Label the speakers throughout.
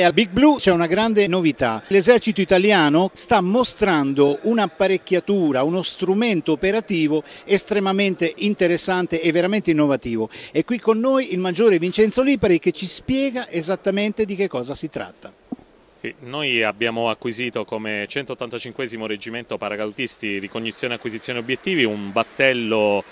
Speaker 1: E a Big Blue c'è una grande novità. L'esercito italiano sta mostrando un'apparecchiatura, uno strumento operativo estremamente interessante e veramente innovativo. E qui con noi il maggiore Vincenzo Lipari che ci spiega esattamente di che cosa si tratta.
Speaker 2: noi abbiamo acquisito come 185 Reggimento Paracadutisti Ricognizione e Acquisizione Obiettivi un battello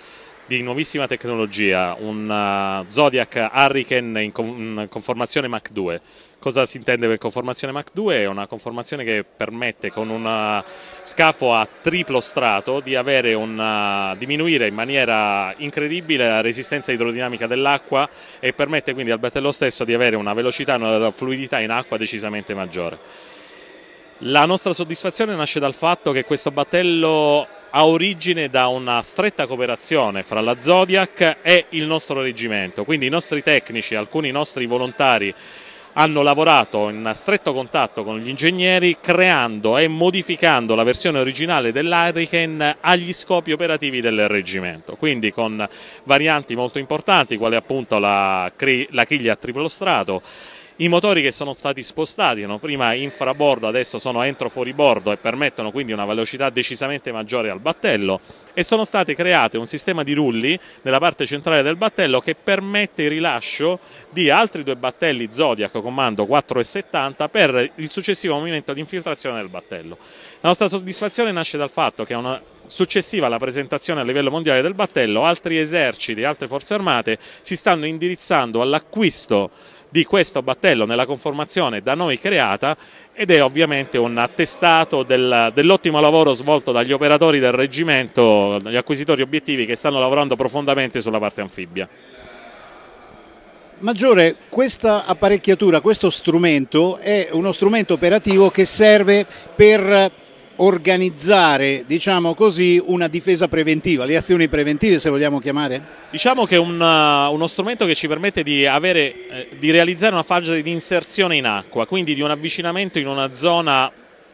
Speaker 2: di nuovissima tecnologia, un eh, Zodiac Hurricane in conformazione Mach 2. Cosa si intende per conformazione Mach 2? È una conformazione che permette con un eh, scafo a triplo strato di una, eh, diminuire in maniera incredibile la resistenza idrodinamica dell'acqua e permette quindi al battello stesso di avere una velocità e una fluidità in acqua decisamente maggiore. La nostra soddisfazione nasce dal fatto che questo battello ha origine da una stretta cooperazione fra la Zodiac e il nostro reggimento, quindi i nostri tecnici, alcuni nostri volontari hanno lavorato in stretto contatto con gli ingegneri creando e modificando la versione originale dell'Hurricane agli scopi operativi del reggimento, quindi con varianti molto importanti quali appunto la, la chiglia a triplo strato, i motori che sono stati spostati, no? prima infrabordo, adesso sono entro fuori bordo e permettono quindi una velocità decisamente maggiore al battello e sono state create un sistema di rulli nella parte centrale del battello che permette il rilascio di altri due battelli Zodiac comando 4 e 70 per il successivo movimento di infiltrazione del battello. La nostra soddisfazione nasce dal fatto che è una successiva alla presentazione a livello mondiale del battello, altri eserciti, altre forze armate si stanno indirizzando all'acquisto di questo battello nella conformazione da noi creata ed è ovviamente un attestato del, dell'ottimo lavoro svolto dagli operatori del reggimento, gli acquisitori obiettivi che stanno lavorando profondamente sulla parte anfibia.
Speaker 1: Maggiore, questa apparecchiatura, questo strumento è uno strumento operativo che serve per organizzare, diciamo così, una difesa preventiva, le azioni preventive se vogliamo chiamare?
Speaker 2: Diciamo che è eh, uno strumento che ci permette di, avere, eh, di realizzare una fase di inserzione in acqua, quindi di un avvicinamento in una zona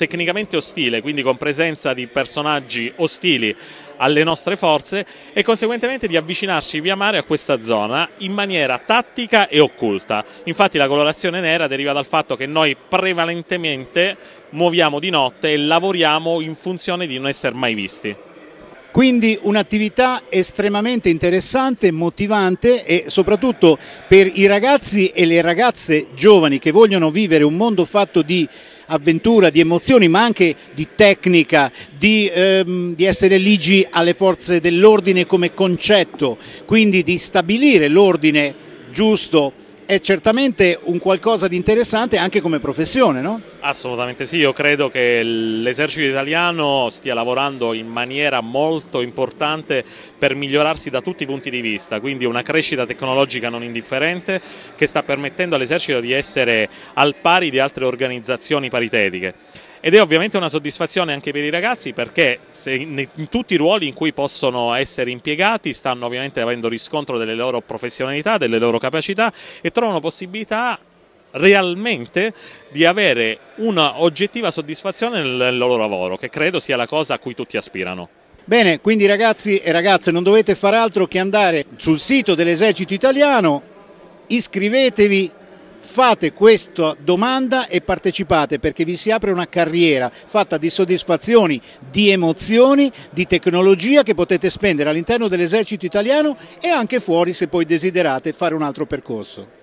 Speaker 2: tecnicamente ostile, quindi con presenza di personaggi ostili alle nostre forze e conseguentemente di avvicinarci via mare a questa zona in maniera tattica e occulta. Infatti la colorazione nera deriva dal fatto che noi prevalentemente muoviamo di notte e lavoriamo in funzione di non essere mai visti.
Speaker 1: Quindi un'attività estremamente interessante, motivante e soprattutto per i ragazzi e le ragazze giovani che vogliono vivere un mondo fatto di avventura, di emozioni, ma anche di tecnica, di, ehm, di essere ligi alle forze dell'ordine come concetto, quindi di stabilire l'ordine giusto è certamente un qualcosa di interessante anche come professione, no?
Speaker 2: Assolutamente sì, io credo che l'esercito italiano stia lavorando in maniera molto importante per migliorarsi da tutti i punti di vista, quindi una crescita tecnologica non indifferente che sta permettendo all'esercito di essere al pari di altre organizzazioni paritetiche ed è ovviamente una soddisfazione anche per i ragazzi perché in, in tutti i ruoli in cui possono essere impiegati stanno ovviamente avendo riscontro delle loro professionalità, delle loro capacità e trovano possibilità realmente di avere una oggettiva soddisfazione nel loro lavoro, che credo sia la cosa a cui tutti aspirano.
Speaker 1: Bene, quindi ragazzi e ragazze non dovete fare altro che andare sul sito dell'esercito italiano, iscrivetevi fate questa domanda e partecipate perché vi si apre una carriera fatta di soddisfazioni, di emozioni, di tecnologia che potete spendere all'interno dell'esercito italiano e anche fuori se poi desiderate fare un altro percorso.